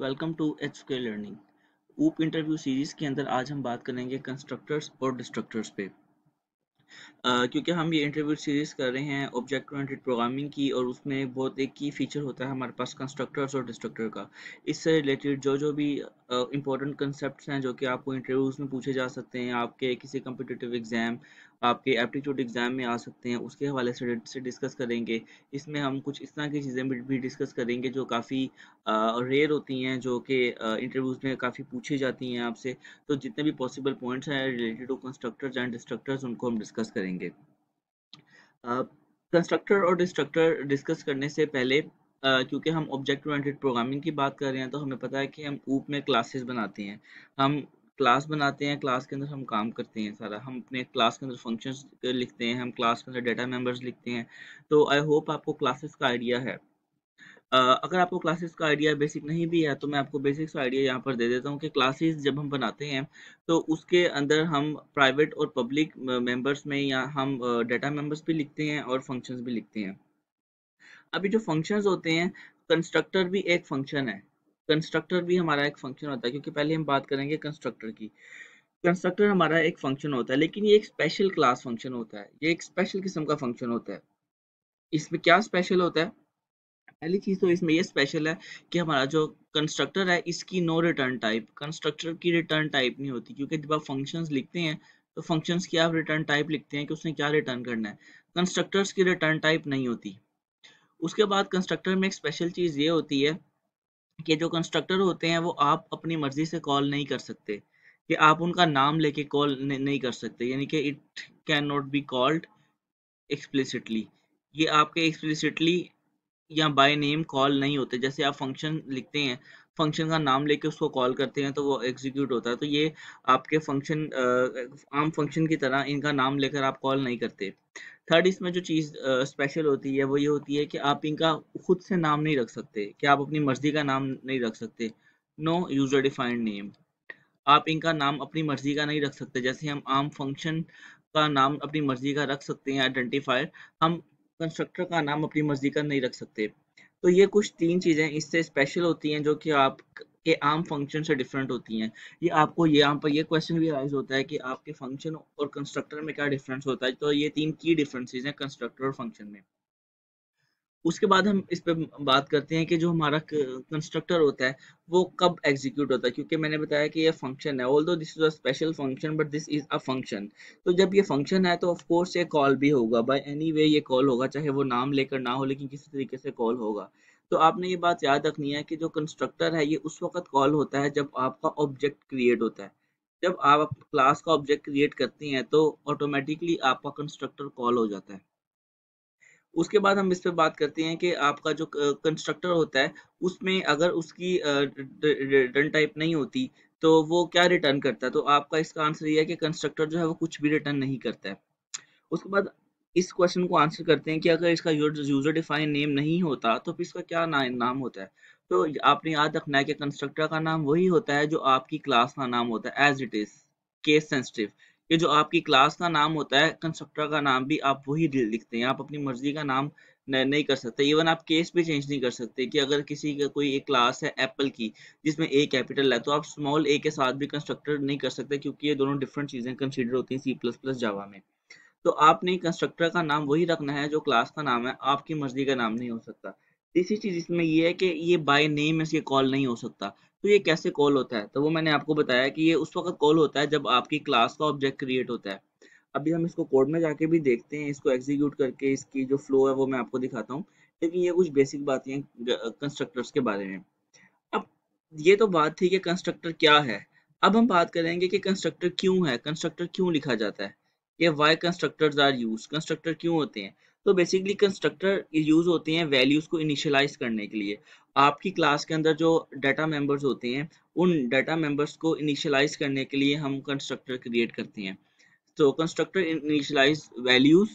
welcome to H K learning ऊप interview series के अंदर आज हम बात करेंगे कंस्ट्रक्टर्स और डिस्ट्रक्टर्स पे Uh, क्योंकि हम ये इंटरव्यू सीरीज कर रहे हैं ऑब्जेक्ट ओरिएंटेड प्रोग्रामिंग की और उसमें बहुत एक की फीचर होता है हमारे पास कंस्ट्रक्टर्स और डिस्ट्रक्टर का इससे रिलेटेड जो जो भी इंपॉर्टेंट uh, कंसेप्ट हैं जो कि आपको इंटरव्यूज में पूछे जा सकते हैं आपके किसी कम्पिटिटिव एग्जाम आपके एप्टीट्यूड एग्ज़ाम में आ सकते हैं उसके हवाले से से डिस्कस करेंगे इसमें हम कुछ इस तरह की चीज़ें भी डिस्कस करेंगे जो काफ़ी रेयर होती हैं जो कि इंटरव्यूज़ में काफ़ी पूछी जाती हैं आपसे तो जितने भी पॉसिबल पॉइंट्स हैं related to constructors and destructors उनको हम डिस्कस करेंगे कंस्ट्रक्टर और डिस्ट्रक्टर डिस्कस करने से पहले Uh, क्योंकि हम ऑब्जेक्ट ओरिएंटेड प्रोग्रामिंग की बात कर रहे हैं तो हमें पता है कि हम ऊप में क्लासेस बनाते हैं हम क्लास बनाते हैं क्लास के अंदर हम काम करते हैं सारा हम अपने क्लास के अंदर फंक्शंस लिखते हैं हम क्लास के अंदर डाटा मेंबर्स लिखते हैं तो आई होप आपको क्लासेस का आइडिया है Uh, अगर आपको क्लासेस का आइडिया बेसिक नहीं भी है तो मैं आपको बेसिक्स आइडिया यहाँ पर दे देता हूँ कि क्लासेस जब हम बनाते हैं तो उसके अंदर हम प्राइवेट और पब्लिक मेम्बर्स में या हम डाटा मेम्बर्स भी लिखते हैं और फंक्शंस भी लिखते हैं अभी जो फंक्शंस होते हैं कंस्ट्रक्टर भी एक फंक्शन है कंस्ट्रक्टर भी हमारा एक फंक्शन होता है क्योंकि पहले हम बात करेंगे कंस्ट्रक्टर की कंस्ट्रक्टर हमारा एक फंक्शन होता है लेकिन ये एक स्पेशल क्लास फंक्शन होता है ये एक स्पेशल किस्म का फंक्शन होता है इसमें क्या स्पेशल होता है पहली चीज तो इसमें ये स्पेशल है कि हमारा जो कंस्ट्रक्टर है इसकी नो रिटर्न टाइप कंस्ट्रक्टर की रिटर्न टाइप नहीं होती क्योंकि जब आप फंक्शंस लिखते हैं तो फंक्शंस की आप रिटर्न टाइप लिखते हैं कि उसने क्या रिटर्न करना है कंस्ट्रक्टर्स की रिटर्न टाइप नहीं होती उसके बाद कंस्ट्रक्टर में एक स्पेशल चीज़ ये होती है कि जो कंस्ट्रक्टर होते हैं वो आप अपनी मर्जी से कॉल नहीं कर सकते कि आप उनका नाम लेके कॉल नहीं कर सकते यानी कि it can not be called explicitly ये आपके एक्सप्लिसिटली या बाय नेम कॉल नहीं होते जैसे आप फंक्शन लिखते हैं फंक्शन का नाम लेके उसको कॉल करते हैं तो वो एग्जीक्यूट होता है तो ये आपके फंक्शन आम फंक्शन की तरह इनका नाम लेकर आप कॉल नहीं करते थर्ड इसमें जो चीज़ स्पेशल होती है वो ये होती है कि आप इनका खुद से नाम नहीं रख सकते कि आप अपनी मर्जी का नाम नहीं रख सकते नो यूजर डिफाइंड नेम आप इनका नाम अपनी मर्जी का नहीं रख सकते जैसे हम आम फंक्शन का नाम अपनी मर्जी का रख सकते हैं आइडेंटिफायर हम कंस्ट्रक्टर का नाम अपनी मर्जी का नहीं रख सकते तो ये कुछ तीन चीज़ें इससे स्पेशल होती हैं जो कि आप के आम फंक्शन से डिफरेंट होती हैं ये आपको ये यहाँ पर ये क्वेश्चन भी राइज होता है कि आपके फंक्शन और कंस्ट्रक्टर में क्या डिफरेंस होता है तो ये तीन की डिफरेंसेस हैं कंस्ट्रक्टर और फंक्शन में उसके बाद हम इस पर बात करते हैं कि जो हमारा कंस्ट्रक्टर होता है वो कब एग्जीक्यूट होता है क्योंकि मैंने बताया कि ये फंक्शन है all this is a special function but this is a function तो जब ये फंक्शन है तो ऑफकोर्स ये कॉल भी होगा बाय एनी वे ये कॉल होगा चाहे वो नाम लेकर ना हो लेकिन किसी तरीके से कॉल होगा तो आपने ये बात याद रखनी है कि जो कंस्ट्रक्टर है ये उस वक्त कॉल होता है जब आपका ऑब्जेक्ट क्रिएट होता है जब आप क्लास का ऑब्जेक्ट क्रिएट करते हैं तो ऑटोमेटिकली आपका कंस्ट्रक्टर कॉल हो जाता है उसके बाद हम इस पर बात करते हैं कि आपका जो कंस्ट्रक्टर होता है उसमें अगर उसकी रिटर्न टाइप नहीं होती तो वो क्या रिटर्न करता है तो आपका इसका आंसर ये है कि कंस्ट्रक्टर जो है वो कुछ भी रिटर्न नहीं करता है उसके बाद इस क्वेश्चन को आंसर करते हैं कि अगर इसका यूजर डिफाइन नेम नहीं होता तो फिर इसका क्या ना, नाम होता है तो आपने याद रखना है कि कंस्ट्रक्टर का नाम वही होता है जो आपकी क्लास का नाम होता है as it is case sensitive कि जो आपकी क्लास का नाम होता है कंस्ट्रक्टर का नाम भी आप वही लिखते हैं आप अपनी मर्जी का नाम नहीं कर सकते इवन आप केस भी चेंज नहीं कर सकते कि अगर किसी का कोई एक क्लास है एप्पल की जिसमें ए कैपिटल है तो आप स्मॉल ए के साथ भी कंस्ट्रक्टर नहीं कर सकते क्योंकि ये दोनों डिफरेंट चीज़ें कंसिडर होती हैं सी प्लस प्लस जावा में तो आपने कंस्ट्रक्टर का नाम वही रखना है जो क्लास का नाम है आपकी मर्जी का नाम नहीं हो सकता तीसरी चीज़ इसमें ये है कि ये बाय नेम इसके कॉल नहीं हो सकता तो ये कैसे कॉल होता है तो वो मैंने आपको बताया कि ये उस वक्त कॉल होता है जब आपकी क्लास का ऑब्जेक्ट क्रिएट होता है अभी हम इसको कोड में जाके भी देखते हैं इसको एग्जीक्यूट करके इसकी जो फ्लो है वो मैं आपको दिखाता हूँ लेकिन ये कुछ बेसिक बातें हैं कंस्ट्रक्टर्स के बारे में अब ये तो बात थी कि कंस्ट्रक्टर क्या है अब हम बात करेंगे कि कंस्ट्रक्टर क्यों है कंस्ट्रक्टर क्यों लिखा जाता है ये why constructors are use constructor क्यों होते हैं तो बेसिकली कंस्ट्रक्टर यूज होते हैं वैल्यूज को इनिशियलाइज करने के लिए आपकी क्लास के अंदर जो डाटा मेंबर्स होते हैं उन डाटा मेंबर्स को इनिशियलाइज करने के लिए हम कंस्ट्रक्टर क्रिएट करते हैं तो constructor initialize values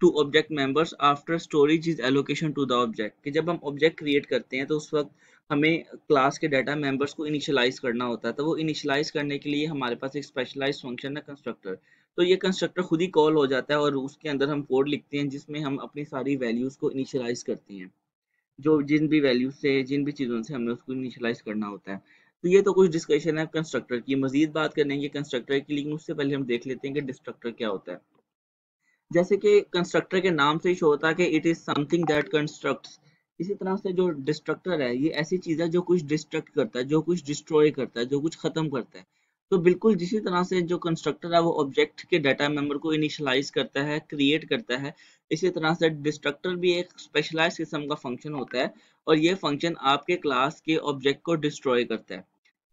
to object members after storage is allocation to the object कि जब हम ऑब्जेक्ट क्रिएट करते हैं तो उस वक्त हमें क्लास के डाटा मेंबर्स को इनिशियलाइज करना होता है तो वो इनिशियलाइज करने के लिए हमारे पास एक स्पेशलाइज फंक्शन है कंस्ट्रक्टर तो ये कंस्ट्रक्टर खुद ही कॉल हो जाता है और उसके अंदर हम कोड लिखते हैं जिसमें हम अपनी सारी वैल्यूज़ को इनिशियलाइज करते हैं जो जिन भी वैल्यूज से जिन भी चीज़ों से हमें उसको इनिशलाइज करना होता है तो ये तो कुछ डिस्कशन है कंस्ट्रक्टर की मजीद बात करेंगे कंस्ट्रक्टर की लेकिन उससे पहले हम देख लेते हैं कि डिस्ट्रक्टर क्या होता है जैसे कि कंस्ट्रक्टर के नाम से ही होता है कि it is something that constructs इसी तरह से जो डिस्ट्रक्टर है ये ऐसी चीज़ है जो कुछ डिस्ट्रक्ट करता है जो कुछ डिस्ट्रॉय करता है जो कुछ ख़त्म करता है तो बिल्कुल जिसी तरह से जो कंस्ट्रक्टर है वो ऑब्जेक्ट के डाटा मेंबर को इनिशलाइज करता है क्रिएट करता है इसी तरह से डिस्ट्रक्टर भी एक स्पेशलाइज किस्म का फंक्शन होता है और ये फंक्शन आपके क्लास के ऑब्जेक्ट को डिस्ट्रॉय करता है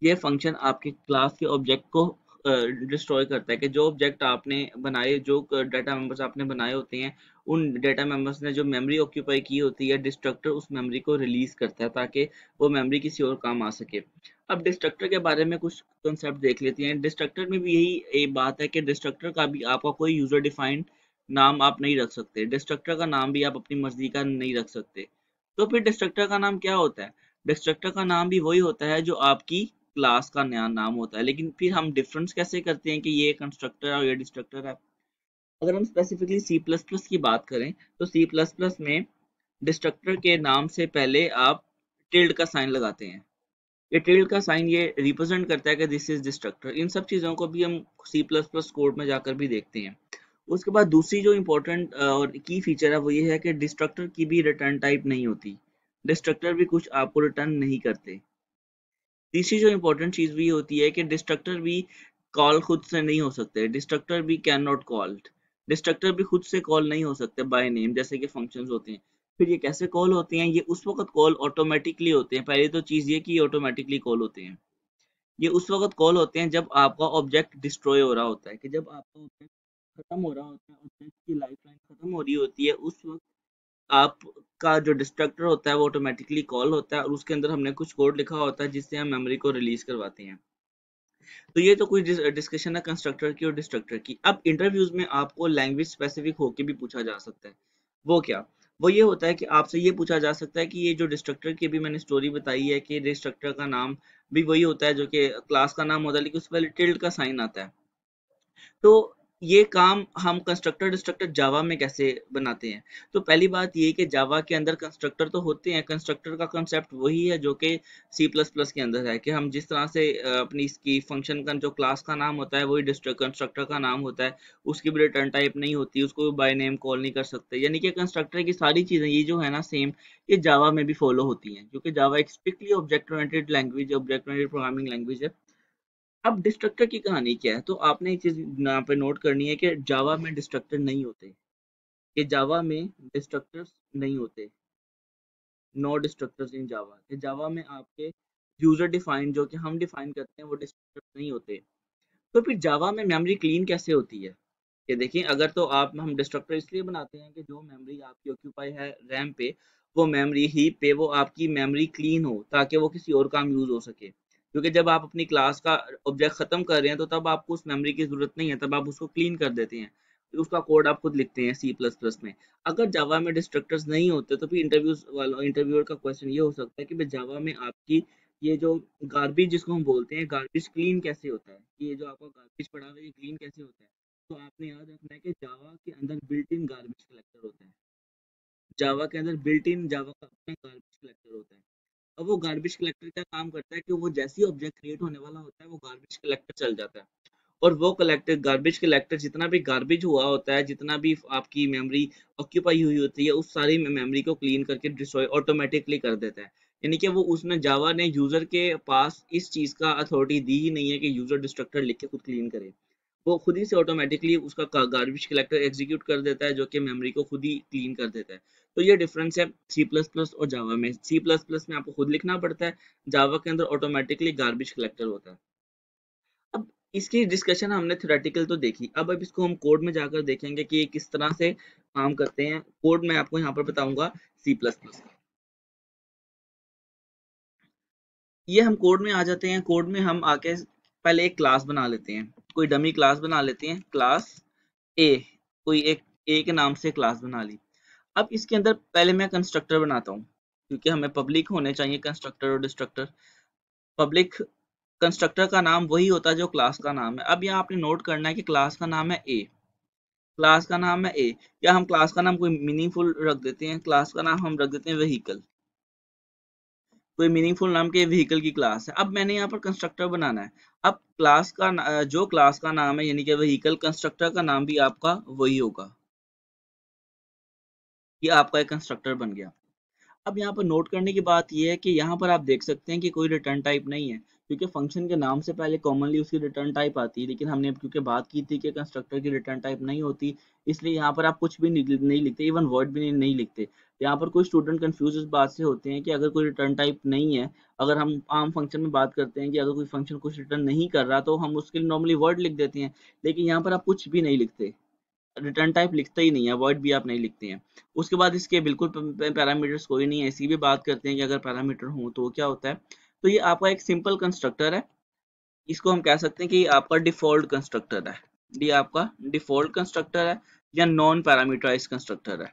ये फंक्शन आपके क्लास के ऑब्जेक्ट को डिस्ट्रॉय करता है कि जो ऑब्जेक्ट आपने बनाए जो डाटा मेंबर्स आपने बनाए होते हैं उन डाटा मेंबर्स ने जो मेमोरी ऑक्यूपाई की होती है डिस्ट्रक्टर उस मेमोरी को रिलीज करता है ताकि वो मेमोरी किसी और काम आ सके अब डिस्ट्रक्टर के बारे में कुछ कंसेप्ट देख लेते हैं डिस्ट्रक्टर में भी यही एक बात है कि डिस्ट्रक्टर का भी आपका कोई यूजर डिफाइंड नाम आप नहीं रख सकते डिस्ट्रक्टर का नाम भी आप अपनी मर्जी का नहीं रख सकते तो फिर डिस्ट्रक्टर का नाम क्या होता है डिस्ट्रक्टर का नाम भी वही होता है जो आपकी क्लास का नया नाम होता है लेकिन फिर हम डिफरेंस कैसे करते हैं कि ये कंस्ट्रक्टर है और ये डिस्ट्रक्टर है अगर हम स्पेसिफिकली सी प्लस प्लस की बात करें तो सी प्लस प्लस में डिस्ट्रक्टर के नाम से पहले आप टिल्ड का साइन लगाते हैं ये टेल का साइन ये रिप्रेजेंट करता है कि दिस इज डिस्ट्रक्टर इन सब चीज़ों को भी हम सी प्लस प्लस कोड में जाकर भी देखते हैं उसके बाद दूसरी जो इम्पोर्टेंट और की फीचर है वो ये है कि डिस्ट्रक्टर की भी रिटर्न टाइप नहीं होती डिस्ट्रक्टर भी कुछ आपको रिटर्न नहीं करते तीसरी जो इम्पोर्टेंट चीज़ भी होती है कि डिस्ट्रक्टर भी कॉल खुद से नहीं हो सकते डिस्ट्रक्टर भी कैन नॉट कॉल्ड डिस्ट्रक्टर भी खुद से कॉल नहीं हो सकते बाय नेम जैसे कि फंक्शंस होते हैं फिर ये कैसे कॉल होते हैं ये उस वक्त कॉल ऑटोमेटिकली होते हैं पहले तो चीज़ ये कि ऑटोमेटिकली कॉल होते हैं ये उस वक्त कॉल होते हैं जब आपका ऑब्जेक्ट डिस्ट्रॉय हो रहा होता है कि जब आपका ऑब्जेक्ट खत्म हो रहा होता है ऑब्जेक्ट की लाइफ लाइन खत्म हो रही होती है उस वक्त आपका जो डिस्ट्रक्टर होता है वो ऑटोमेटिकली कॉल होता है और उसके अंदर हमने कुछ कोड लिखा होता है जिससे हम मेमोरी को रिलीज करवाते हैं तो ये तो कुछ डिस्कशन है कंस्ट्रक्टर की और डिस्ट्रक्टर की अब इंटरव्यूज में आपको लैंग्वेज स्पेसिफिक होके भी पूछा जा सकता है वो क्या वो ये होता है कि आपसे ये पूछा जा सकता है कि ये जो डिस्ट्रक्टर की भी मैंने स्टोरी बताई है कि डिस्ट्रक्टर का नाम भी वही होता है जो कि क्लास का नाम होता है लेकिन उस पर टिल्ड का साइन आता है तो ये काम हम कंस्ट्रक्टर डिस्ट्रक्टर जावा में कैसे बनाते हैं तो पहली बात ये कि जावा के अंदर कंस्ट्रक्टर तो होते हैं कंस्ट्रक्टर का कंसेप्ट वही है जो कि सी प्लस प्लस के अंदर है कि हम जिस तरह से अपनी इसकी फंक्शन का जो क्लास का नाम होता है वही कंस्ट्रक्टर का नाम होता है उसकी भी रिटर्न टाइप नहीं होती उसको बाय नेम कॉल नहीं कर सकते यानी कि कंस्ट्रक्टर की सारी चीज़ें ये जो है ना सेम ये जावा में भी फॉलो होती हैं क्योंकि जावा एक स्पिकली object oriented language object oriented programming language है अब डिस्ट्रक्टर की कहानी क्या है तो आपने एक चीज यहाँ पे नोट करनी है कि जावा में डिस्ट्रक्टर नहीं होते कि जावा में डिस्ट्रक्टर नहीं होते नो डिस्ट्रक्टर इन जावा कि जावा में आपके यूजर डिफाइन जो कि हम डिफाइन करते हैं वो डिस्ट्रक्टर नहीं होते तो फिर जावा में मेमोरी क्लीन कैसे होती है कि देखिए अगर तो आप हम डिस्ट्रक्टर इसलिए बनाते हैं कि जो मेमोरी आपकी ऑक्यूपाई है रैम पे वो मेमोरी ही पे वो आपकी मेमोरी क्लीन हो ताकि वो किसी और काम यूज हो सके क्योंकि जब आप अपनी क्लास का ऑब्जेक्ट खत्म कर रहे हैं तो तब आपको उस मेमोरी की जरूरत नहीं है तब आप उसको क्लीन कर देते हैं उसका कोड आप खुद लिखते हैं सी प्लस प्लस में अगर जावा में डिस्ट्रक्टर्स नहीं होते तो फिर इंटरव्यूज वालों इंटरव्यूअर का क्वेश्चन ये हो सकता है कि भाई जावा में आपकी ये जो गार्बेज जिसको हम बोलते हैं गार्बेज क्लीन कैसे होता है ये जो आपका गार्बेज पड़ा हुआ है ये क्लीन कैसे होता है तो आपने याद रखना है कि जावा के अंदर बिल्ट इन गार्बेज कलेक्टर होता है जावा के अंदर बिल्ट इन जावा का अपना गार्बेज कलेक्टर होता है अब वो गार्बेज कलेक्टर क्या काम करता है कि वो जैसे ही ऑब्जेक्ट क्रिएट होने वाला होता है वो गार्बेज कलेक्टर चल जाता है और वो कलेक्टर गार्बेज कलेक्टर जितना भी गार्बेज हुआ होता है जितना भी आपकी मेमोरी ऑक्यूपाई हुई होती है उस सारी मेमोरी को क्लीन करके डिस्ट्रॉय ऑटोमेटिकली कर देता है यानी कि वो उसने जावा ने यूजर के पास इस चीज का अथॉरिटी दी ही नहीं है कि यूजर डिस्ट्रक्टर लिख के खुद क्लीन करे वो खुद ही से ऑटोमेटिकली उसका गार्बेज कलेक्टर एग्जीक्यूट कर देता है जो कि मेमोरी को खुद ही क्लीन कर देता है तो ये डिफरेंस है सी प्लस प्लस और जावा में सी प्लस प्लस में आपको खुद लिखना पड़ता है जावा के अंदर ऑटोमेटिकली गार्बेज कलेक्टर होता है अब इसकी डिस्कशन हमने थ्योरेटिकल तो देखी अब अब इसको हम कोड में जाकर देखेंगे कि किस तरह से काम करते हैं कोड में आपको यहाँ पर बताऊंगा सी प्लस प्लस ये हम कोड में आ जाते हैं कोड में हम आके पहले एक क्लास बना लेते हैं कोई डमी क्लास बना लेते हैं क्लास ए कोई एक ए के नाम से क्लास बना ली अब इसके अंदर पहले मैं कंस्ट्रक्टर बनाता हूँ क्योंकि हमें पब्लिक होने चाहिए कंस्ट्रक्टर और डिस्ट्रक्टर पब्लिक कंस्ट्रक्टर का नाम वही होता है जो क्लास का नाम है अब यहाँ आपने नोट करना है कि क्लास का नाम है ए क्लास का नाम है ए या हम क्लास का नाम कोई मीनिंगफुल रख देते हैं क्लास का नाम हम रख देते हैं व्हीकल कोई मीनिंगफुल नाम के व्हीकल की क्लास है अब मैंने यहाँ पर कंस्ट्रक्टर बनाना है अब क्लास का जो क्लास का नाम है यानी कि व्हीकल कंस्ट्रक्टर का नाम भी आपका वही होगा ये आपका एक कंस्ट्रक्टर बन गया अब यहाँ पर नोट करने की बात यह है कि यहाँ पर आप देख सकते हैं कि कोई रिटर्न टाइप नहीं है क्योंकि फंक्शन के नाम से पहले कॉमनली उसकी रिटर्न टाइप आती है लेकिन हमने क्योंकि बात की थी कि कंस्ट्रक्टर की रिटर्न टाइप नहीं होती इसलिए यहाँ पर आप कुछ भी नहीं लिखते इवन वर्ड भी नहीं लिखते यहाँ पर कोई स्टूडेंट कंफ्यूज इस बात से होते हैं कि अगर कोई रिटर्न टाइप नहीं है अगर हम आम फंक्शन में बात करते हैं कि अगर कोई फंक्शन कुछ रिटर्न नहीं कर रहा तो हम उसके लिए नॉर्मली वर्ड लिख देते हैं लेकिन यहाँ पर आप कुछ भी नहीं लिखते रिटर्न टाइप लिखता ही नहीं है वर्ड भी आप नहीं लिखते हैं उसके बाद इसके बिल्कुल पैरामीटर्स कोई नहीं है इसी भी बात करते हैं कि अगर पैरामीटर हो तो क्या होता है तो ये आपका एक सिंपल कंस्ट्रक्टर है इसको हम कह सकते हैं कि आपका डिफॉल्ट कंस्ट्रक्टर है ये आपका डिफॉल्ट कंस्ट्रक्टर है या नॉन पैरामीटराइज कंस्ट्रक्टर है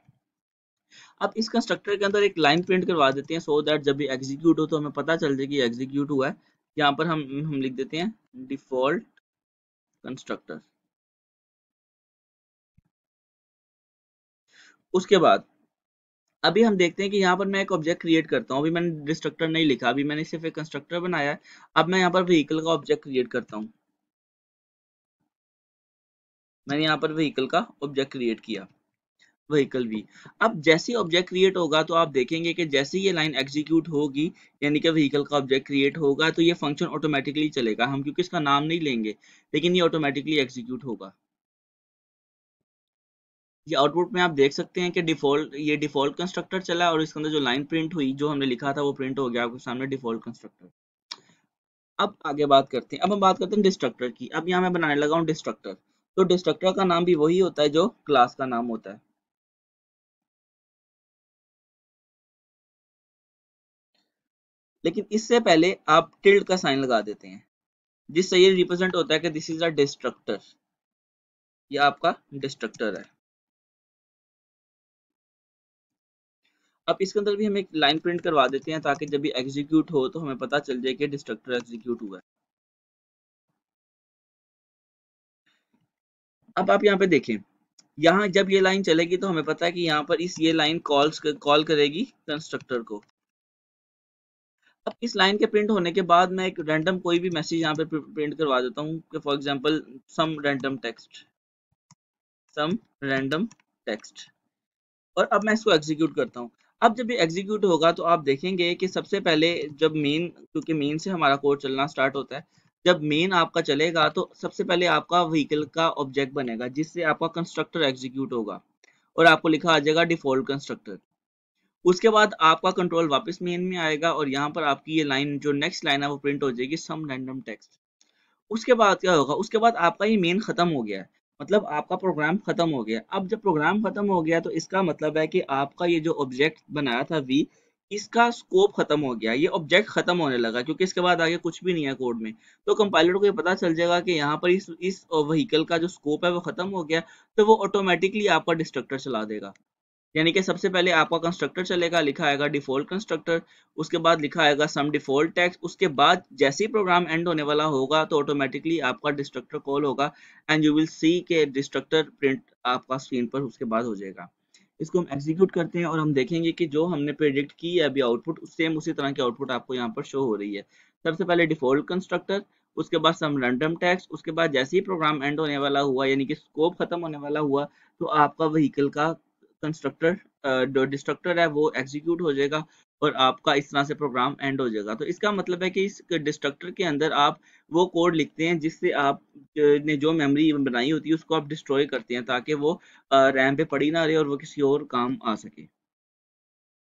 अब इस कंस्ट्रक्टर के अंदर एक लाइन प्रिंट करवा देते हैं सो so दैट जब भी एग्जीक्यूट हो तो हमें पता चल जाए कि एग्जीक्यूट हुआ है यहाँ पर हम हम लिख देते हैं डिफॉल्ट कंस्ट्रक्टर उसके बाद अभी हम देखते हैं कि यहाँ पर मैं एक ऑब्जेक्ट क्रिएट करता हूँ अभी मैंने डिस्ट्रक्टर नहीं लिखा अभी मैंने सिर्फ एक कंस्ट्रक्टर बनाया है अब मैं यहाँ पर व्हीकल का ऑब्जेक्ट क्रिएट करता हूँ मैंने यहाँ पर व्हीकल का ऑब्जेक्ट क्रिएट किया व्हीकल भी अब जैसे ऑब्जेक्ट क्रिएट होगा तो आप देखेंगे कि जैसे ये लाइन एग्जीक्यूट होगी यानी कि व्हीकल का ऑब्जेक्ट क्रिएट होगा तो ये फंक्शन ऑटोमेटिकली चलेगा हम क्योंकि इसका नाम नहीं लेंगे लेकिन ये ऑटोमेटिकली एग्जीक्यूट होगा ये आउटपुट में आप देख सकते हैं कि डिफॉल्ट ये डिफॉल्ट कंस्ट्रक्टर चला और इसके अंदर जो लाइन प्रिंट हुई जो हमने लिखा था वो प्रिंट हो गया आपके सामने डिफॉल्ट कंस्ट्रक्टर अब आगे बात करते हैं अब हम बात करते हैं डिस्ट्रक्टर की अब यहाँ मैं बनाने लगा हूँ डिस्ट्रक्टर तो डिस्ट्रक्टर का नाम भी वही होता है जो क्लास का नाम होता है लेकिन इससे पहले आप टिल्ड का साइन लगा देते हैं जिससे ये रिप्रेजेंट होता है कि दिस इज अ डिस्ट्रक्टर ये आपका डिस्ट्रक्टर है अब इसके अंदर भी हम एक लाइन प्रिंट करवा देते हैं ताकि जब भी एग्जीक्यूट हो तो हमें पता चल जाए कि डिस्ट्रक्टर एग्जीक्यूट हुआ है अब आप यहाँ पे देखें यहाँ जब ये लाइन चलेगी तो हमें पता है कि यहाँ पर इस ये लाइन कॉल कॉल करेगी कंस्ट्रक्टर को अब इस लाइन के प्रिंट होने के बाद मैं एक रैंडम कोई भी मैसेज यहाँ पे प्रिंट करवा देता हूँ for example some random text some random text और अब मैं इसको एग्जीक्यूट करता हूँ अब जब ये एग्जीक्यूट होगा तो आप देखेंगे कि सबसे पहले जब मेन क्योंकि मेन से हमारा कोड चलना स्टार्ट होता है जब मेन आपका चलेगा तो सबसे पहले आपका व्हीकल का ऑब्जेक्ट बनेगा जिससे आपका कंस्ट्रक्टर एग्जीक्यूट होगा और आपको लिखा आ जाएगा डिफॉल्ट कंस्ट्रक्टर उसके बाद आपका कंट्रोल वापस मेन में आएगा और यहाँ पर आपकी ये लाइन जो नेक्स्ट लाइन है वो प्रिंट हो जाएगी सम रैंडम टेक्स्ट उसके बाद क्या होगा उसके बाद आपका ये मेन खत्म हो गया है मतलब आपका प्रोग्राम खत्म हो गया अब जब प्रोग्राम खत्म हो गया तो इसका मतलब है कि आपका ये जो ऑब्जेक्ट बनाया था वी इसका स्कोप खत्म हो गया ये ऑब्जेक्ट खत्म होने लगा क्योंकि इसके बाद आगे कुछ भी नहीं है कोड में तो कंपाइलर को ये पता चल जाएगा कि यहाँ पर इस इस व्हीकल का जो स्कोप है वो खत्म हो गया तो वो ऑटोमेटिकली आपका डिस्ट्रक्टर चला देगा यानी कि सबसे पहले आपका कंस्ट्रक्टर चलेगा लिखा आएगा डिफॉल्ट कंस्ट्रक्टर उसके बाद लिखा आएगा सम डिफॉल्ट टैक्स उसके बाद जैसे ही प्रोग्राम एंड होने वाला होगा तो ऑटोमेटिकली आपका डिस्ट्रक्टर कॉल होगा एंड यू विल सी के डिस्ट्रक्टर प्रिंट आपका स्क्रीन पर उसके बाद हो जाएगा इसको हम एग्जीक्यूट करते हैं और हम देखेंगे कि जो हमने प्रिडिक्ट की है अभी आउटपुट सेम उसी तरह की आउटपुट आपको यहाँ पर शो हो रही है सबसे पहले डिफॉल्ट कंस्ट्रक्टर उसके बाद सम रैंडम टैक्स उसके बाद जैसे ही प्रोग्राम एंड होने वाला हुआ यानी कि स्कोप खत्म होने वाला हुआ तो आपका व्हीकल का कंस्ट्रक्टर जो डिस्ट्रक्टर है वो एग्जीक्यूट हो जाएगा और आपका इस तरह से प्रोग्राम एंड हो जाएगा तो इसका मतलब है कि इस डिस्ट्रक्टर के अंदर आप वो कोड लिखते हैं जिससे आप uh, ने जो मेमोरी बनाई होती है उसको आप डिस्ट्रॉय करते हैं ताकि वो रैम uh, पे पड़ी ना रहे और वो किसी और काम आ सके